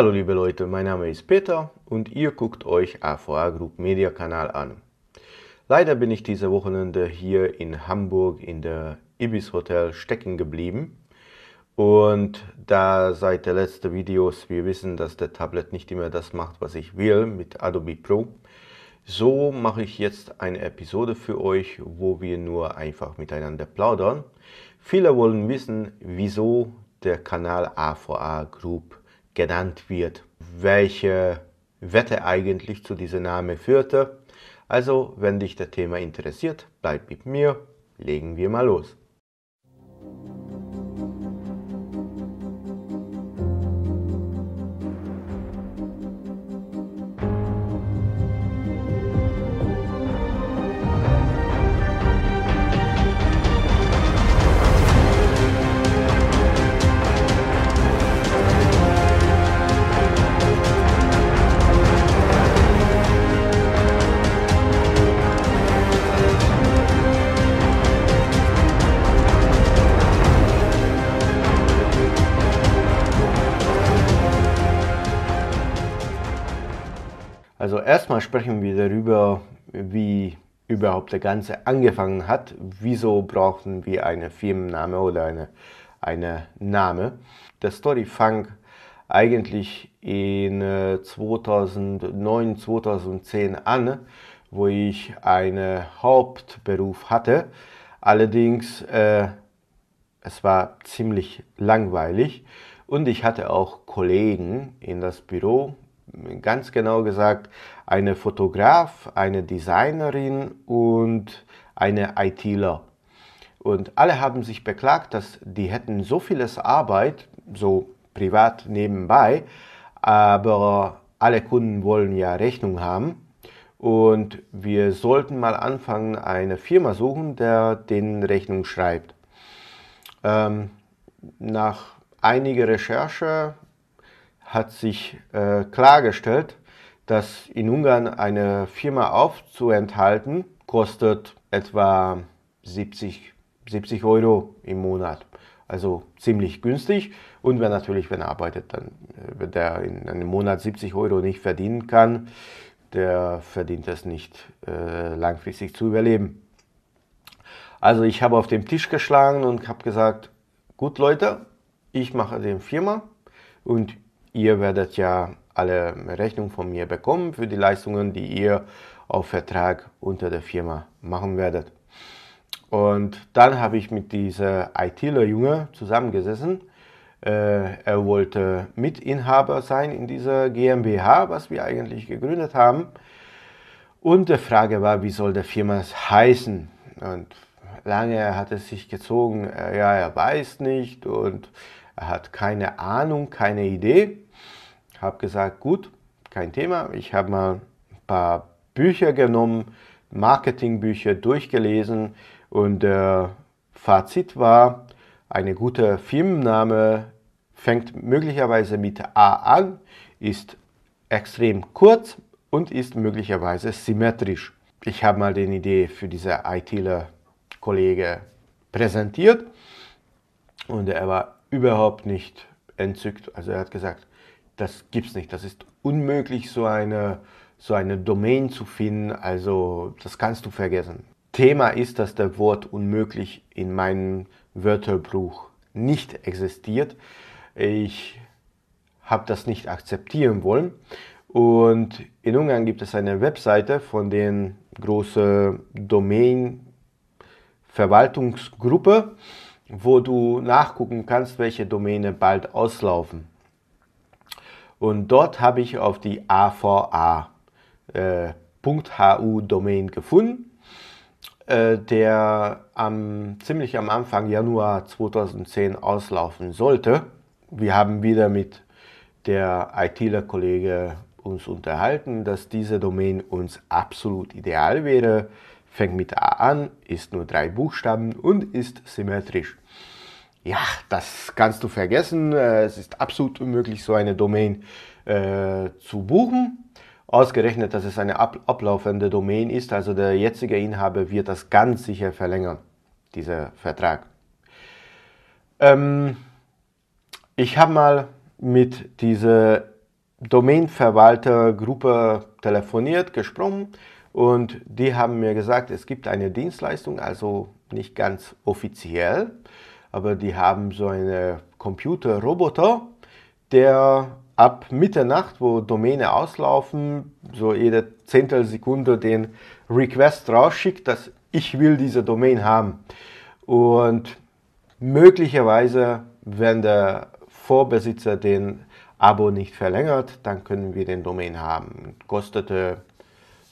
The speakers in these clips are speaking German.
Hallo liebe Leute, mein Name ist Peter und ihr guckt euch AVA Group Media Kanal an. Leider bin ich diese Wochenende hier in Hamburg in der Ibis Hotel stecken geblieben. Und da seit der letzten Videos wir wissen, dass der Tablet nicht immer das macht, was ich will mit Adobe Pro, so mache ich jetzt eine Episode für euch, wo wir nur einfach miteinander plaudern. Viele wollen wissen, wieso der Kanal AVA Group genannt wird, welche Wette eigentlich zu diesem Namen führte. Also, wenn dich das Thema interessiert, bleib mit mir, legen wir mal los. erstmal sprechen wir darüber, wie überhaupt der Ganze angefangen hat. Wieso brauchten wir einen Firmenname oder eine, eine Name? Der Story fang eigentlich in 2009, äh, 2010 an, wo ich einen Hauptberuf hatte. Allerdings, äh, es war ziemlich langweilig und ich hatte auch Kollegen in das Büro, ganz genau gesagt, eine Fotograf, eine Designerin und eine ITler. Und alle haben sich beklagt, dass die hätten so vieles Arbeit, so privat nebenbei, aber alle Kunden wollen ja Rechnung haben. Und wir sollten mal anfangen, eine Firma suchen, der den Rechnung schreibt. Ähm, nach einiger Recherche hat sich äh, klargestellt, dass in Ungarn eine Firma aufzuenthalten kostet etwa 70, 70 Euro im Monat. Also ziemlich günstig. Und wenn natürlich, wenn er arbeitet, dann, äh, wenn der in einem Monat 70 Euro nicht verdienen kann, der verdient es nicht äh, langfristig zu überleben. Also ich habe auf den Tisch geschlagen und habe gesagt, gut Leute, ich mache den Firma und ihr werdet ja alle Rechnungen von mir bekommen für die Leistungen, die ihr auf Vertrag unter der Firma machen werdet. Und dann habe ich mit dieser ITler-Junge zusammengesessen. Äh, er wollte Mitinhaber sein in dieser GmbH, was wir eigentlich gegründet haben. Und die Frage war, wie soll der Firma heißen? Und lange hat es sich gezogen, äh, ja, er weiß nicht und er hat keine Ahnung, keine Idee. Habe gesagt, gut, kein Thema. Ich habe mal ein paar Bücher genommen, Marketingbücher durchgelesen und äh, Fazit war, eine gute Firmenname fängt möglicherweise mit A an, ist extrem kurz und ist möglicherweise symmetrisch. Ich habe mal die Idee für diese ITler-Kollege präsentiert und er war überhaupt nicht entzückt. Also er hat gesagt, das gibt's nicht. Das ist unmöglich, so eine, so eine Domain zu finden. Also das kannst du vergessen. Thema ist, dass der Wort unmöglich in meinem Wörterbuch nicht existiert. Ich habe das nicht akzeptieren wollen. Und in Ungarn gibt es eine Webseite von den großen Domain-Verwaltungsgruppe wo du nachgucken kannst, welche Domäne bald auslaufen. Und dort habe ich auf die AVA.hu äh, Domain gefunden, äh, der am, ziemlich am Anfang Januar 2010 auslaufen sollte. Wir haben wieder mit der ITler-Kollege uns unterhalten, dass diese Domain uns absolut ideal wäre. Fängt mit A an, ist nur drei Buchstaben und ist symmetrisch. Ja, das kannst du vergessen. Äh, es ist absolut unmöglich, so eine Domain äh, zu buchen. Ausgerechnet, dass es eine ab ablaufende Domain ist, also der jetzige Inhaber wird das ganz sicher verlängern, dieser Vertrag. Ähm, ich habe mal mit dieser Domainverwaltergruppe telefoniert, gesprochen und die haben mir gesagt, es gibt eine Dienstleistung, also nicht ganz offiziell, aber die haben so einen Computerroboter, der ab Mitternacht, wo Domäne auslaufen, so jede Zehntelsekunde den Request rausschickt, dass ich will diese Domain haben. Und möglicherweise, wenn der Vorbesitzer den Abo nicht verlängert, dann können wir den Domain haben. Kostete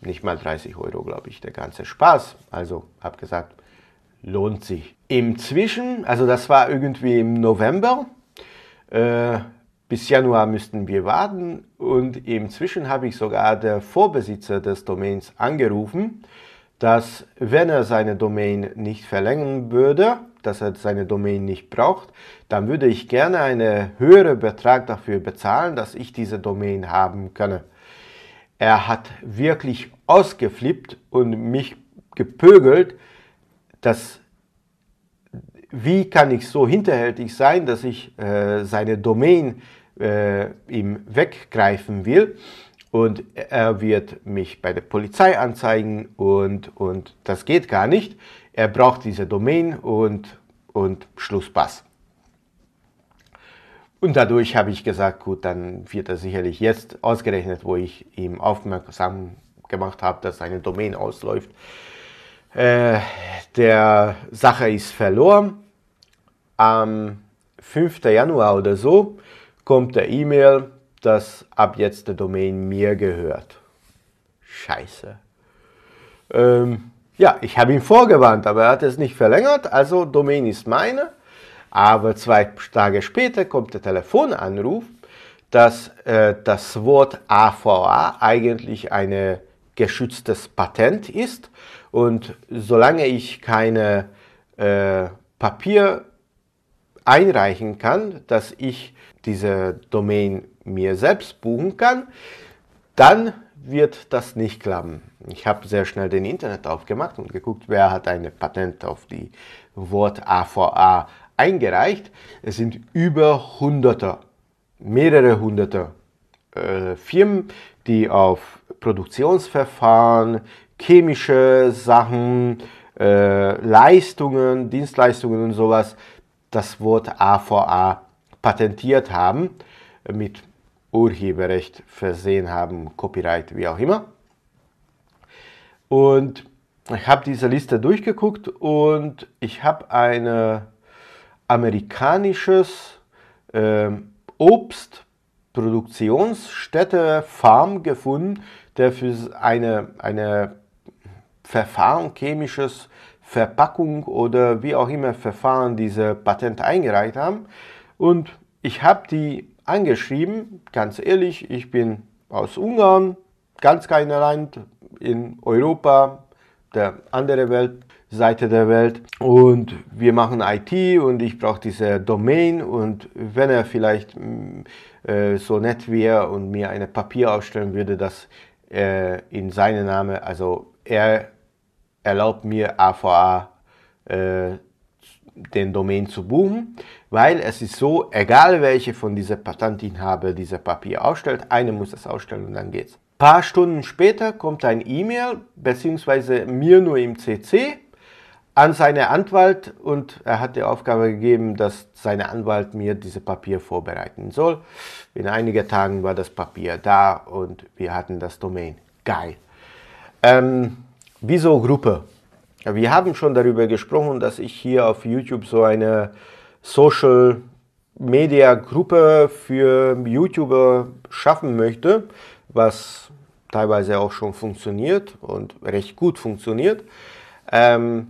nicht mal 30 Euro, glaube ich, der ganze Spaß. Also abgesagt, lohnt sich. Im Zwischen, also das war irgendwie im November, äh, bis Januar müssten wir warten und im Zwischen habe ich sogar der Vorbesitzer des Domains angerufen, dass wenn er seine Domain nicht verlängern würde, dass er seine Domain nicht braucht, dann würde ich gerne einen höheren Betrag dafür bezahlen, dass ich diese Domain haben könne. Er hat wirklich ausgeflippt und mich gepögelt, dass wie kann ich so hinterhältig sein, dass ich äh, seine Domain äh, ihm weggreifen will und er wird mich bei der Polizei anzeigen und, und das geht gar nicht. Er braucht diese Domain und, und Schlusspass. Und dadurch habe ich gesagt, gut, dann wird er sicherlich jetzt ausgerechnet, wo ich ihm aufmerksam gemacht habe, dass seine Domain ausläuft, äh, der Sache ist verloren. Am 5. Januar oder so kommt der E-Mail, dass ab jetzt der Domain mir gehört. Scheiße. Ähm, ja, ich habe ihn vorgewarnt, aber er hat es nicht verlängert, also Domain ist meine. Aber zwei Tage später kommt der Telefonanruf, dass äh, das Wort AVA eigentlich eine geschütztes Patent ist. Und solange ich keine äh, Papier einreichen kann, dass ich diese Domain mir selbst buchen kann, dann wird das nicht klappen. Ich habe sehr schnell den Internet aufgemacht und geguckt, wer hat eine Patent auf die Wort AVA eingereicht. Es sind über Hunderte, mehrere Hunderte äh, Firmen, die auf Produktionsverfahren, chemische Sachen, äh, Leistungen, Dienstleistungen und sowas das Wort AVA patentiert haben, äh, mit Urheberrecht versehen haben, Copyright, wie auch immer. Und ich habe diese Liste durchgeguckt und ich habe ein amerikanisches äh, Obst Produktionsstätte Farm gefunden, der für eine, eine Verfahren, chemisches Verpackung oder wie auch immer Verfahren diese Patent eingereicht haben. Und ich habe die angeschrieben, ganz ehrlich, ich bin aus Ungarn, ganz kleiner Land in Europa, der andere Welt Seite der Welt und wir machen IT und ich brauche diese Domain und wenn er vielleicht mm, äh, so nett wäre und mir eine Papier ausstellen würde, dass äh, in seinem Namen, also er erlaubt mir AVA äh, den Domain zu buchen, weil es ist so, egal welche von dieser Patentinhaber diese Papier ausstellt, eine muss das ausstellen und dann geht's. Ein paar Stunden später kommt ein E-Mail, beziehungsweise mir nur im CC, an seine Anwalt und er hat die Aufgabe gegeben, dass seine Anwalt mir diese Papier vorbereiten soll. In einigen Tagen war das Papier da und wir hatten das Domain. Geil. Ähm, wieso Gruppe? Wir haben schon darüber gesprochen, dass ich hier auf YouTube so eine Social Media Gruppe für YouTuber schaffen möchte, was teilweise auch schon funktioniert und recht gut funktioniert. Ähm,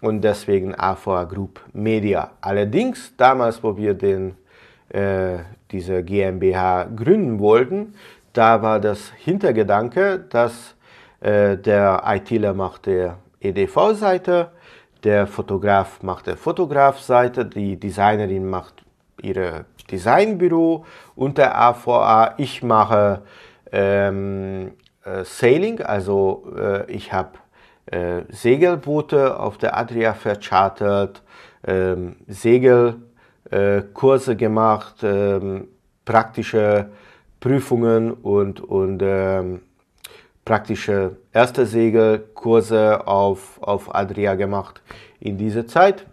und deswegen AVA Group Media. Allerdings, damals, wo wir den, äh, diese GmbH gründen wollten, da war das Hintergedanke, dass äh, der ITler macht machte EDV-Seite, der Fotograf macht machte Fotograf-Seite, die Designerin macht ihre Designbüro und der AVA, ich mache ähm, äh, Sailing, also äh, ich habe äh, Segelboote auf der Adria verchartert, ähm, äh, Segelkurse gemacht, ähm, praktische Prüfungen und, und ähm, praktische erste Segelkurse auf, auf Adria gemacht in dieser Zeit,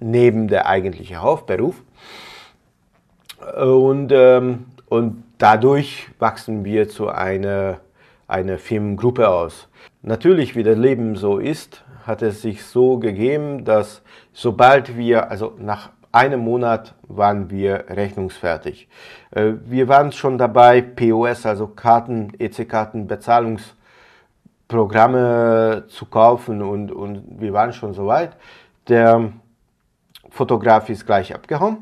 neben der eigentlichen Hauptberuf. Äh, und, ähm, und dadurch wachsen wir zu einer eine Firmengruppe aus. Natürlich, wie das Leben so ist, hat es sich so gegeben, dass sobald wir, also nach einem Monat waren wir rechnungsfertig. Äh, wir waren schon dabei, POS, also Karten, EC-Karten, Bezahlungsprogramme zu kaufen und, und wir waren schon soweit. Der Fotograf ist gleich abgehauen.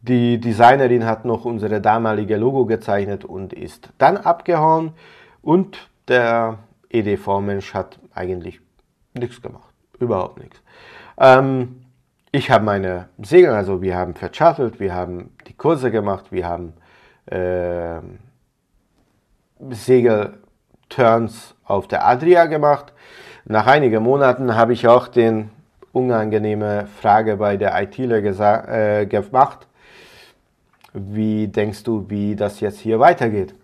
Die Designerin hat noch unsere damalige Logo gezeichnet und ist dann abgehauen. Und der EDV-Mensch hat eigentlich nichts gemacht. Überhaupt nichts. Ähm, ich habe meine Segel, also wir haben verchartelt, wir haben die Kurse gemacht, wir haben äh, Segel-Turns auf der Adria gemacht. Nach einigen Monaten habe ich auch den unangenehme Frage bei der ITler äh, gemacht. Wie denkst du, wie das jetzt hier weitergeht?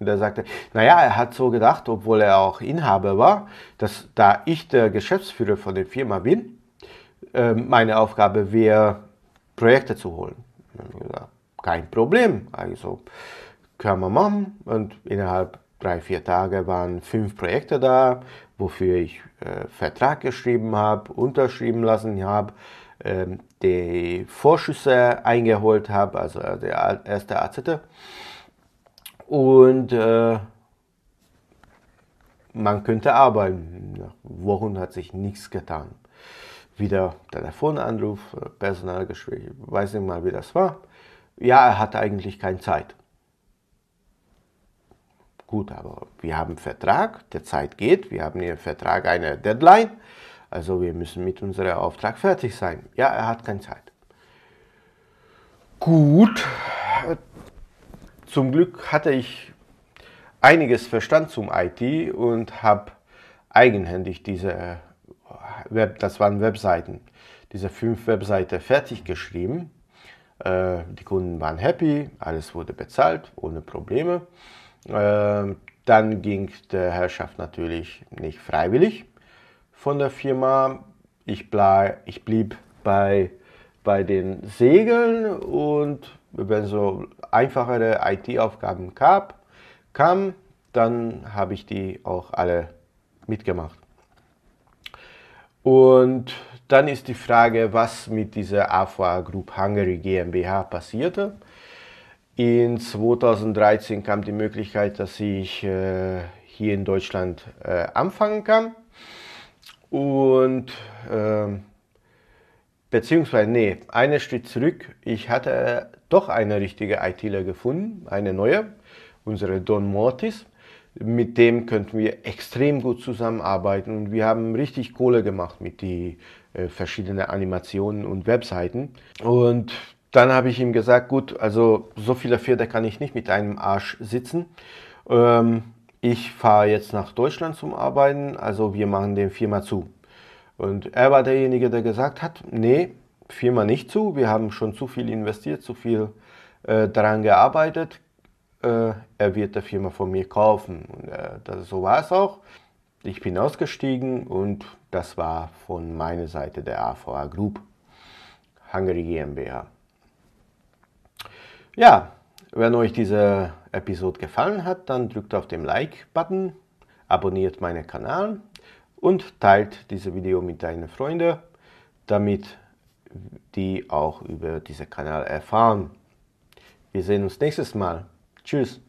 Und er sagte, naja, er hat so gedacht, obwohl er auch Inhaber war, dass da ich der Geschäftsführer von der Firma bin, ähm, meine Aufgabe wäre, Projekte zu holen. kein Problem. Also können wir machen. Und innerhalb drei, vier Tage waren fünf Projekte da, wofür ich äh, Vertrag geschrieben habe, unterschrieben lassen habe, ähm, die Vorschüsse eingeholt habe, also der erste AZT. E. Und äh, man könnte arbeiten. Nach Wochen hat sich nichts getan. Wieder Telefonanruf, äh, Personalgespräch, weiß nicht mal, wie das war. Ja, er hatte eigentlich keine Zeit. Gut, aber wir haben einen Vertrag, der Zeit geht, wir haben im Vertrag eine Deadline, also wir müssen mit unserem Auftrag fertig sein. Ja, er hat keine Zeit. Gut, zum Glück hatte ich einiges Verstand zum IT und habe eigenhändig diese Web, das waren Webseiten, diese fünf Webseiten fertig geschrieben. Äh, die Kunden waren happy, alles wurde bezahlt, ohne Probleme. Äh, dann ging der Herrschaft natürlich nicht freiwillig von der Firma. Ich, blei, ich blieb bei, bei den Segeln und wenn so einfachere IT-Aufgaben gab, kam, dann habe ich die auch alle mitgemacht. Und dann ist die Frage, was mit dieser AFA Group Hungary GmbH passierte. In 2013 kam die Möglichkeit, dass ich äh, hier in Deutschland äh, anfangen kann. Und äh, beziehungsweise, nee, einen Schritt zurück. Ich hatte doch eine richtige ITler gefunden, eine neue, unsere Don Mortis. Mit dem könnten wir extrem gut zusammenarbeiten und wir haben richtig Kohle gemacht mit den äh, verschiedenen Animationen und Webseiten. Und dann habe ich ihm gesagt, gut, also so viele Pferde kann ich nicht mit einem Arsch sitzen. Ähm, ich fahre jetzt nach Deutschland zum Arbeiten, also wir machen den Firma zu. Und er war derjenige, der gesagt hat, nee, Firma nicht zu. Wir haben schon zu viel investiert, zu viel äh, daran gearbeitet. Äh, er wird der Firma von mir kaufen. Und äh, das, so war es auch. Ich bin ausgestiegen und das war von meiner Seite der AVA Group, Hungary GmbH. Ja, wenn euch diese Episode gefallen hat, dann drückt auf den Like-Button, abonniert meinen Kanal und teilt dieses Video mit deinen Freunden, damit die auch über diesen Kanal erfahren. Wir sehen uns nächstes Mal. Tschüss.